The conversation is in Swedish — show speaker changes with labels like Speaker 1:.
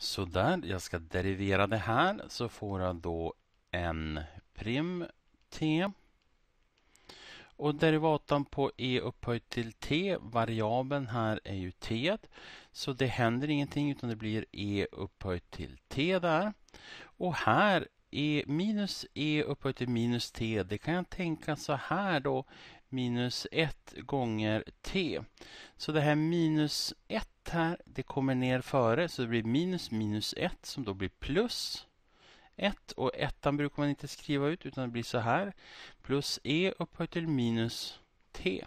Speaker 1: Så där, jag ska derivera det här så får jag då en prim t. Och derivatan på e upphöjt till t, variabeln här är ju t. Så det händer ingenting utan det blir e upphöjt till t där. Och här, e minus e upphöjt till minus t, det kan jag tänka så här då, minus 1 gånger t. Så det här minus 1 här. Det kommer ner före så det blir minus minus 1 som då blir plus 1 och ettan brukar man inte skriva ut utan det blir så här. Plus e upphöjt till minus t.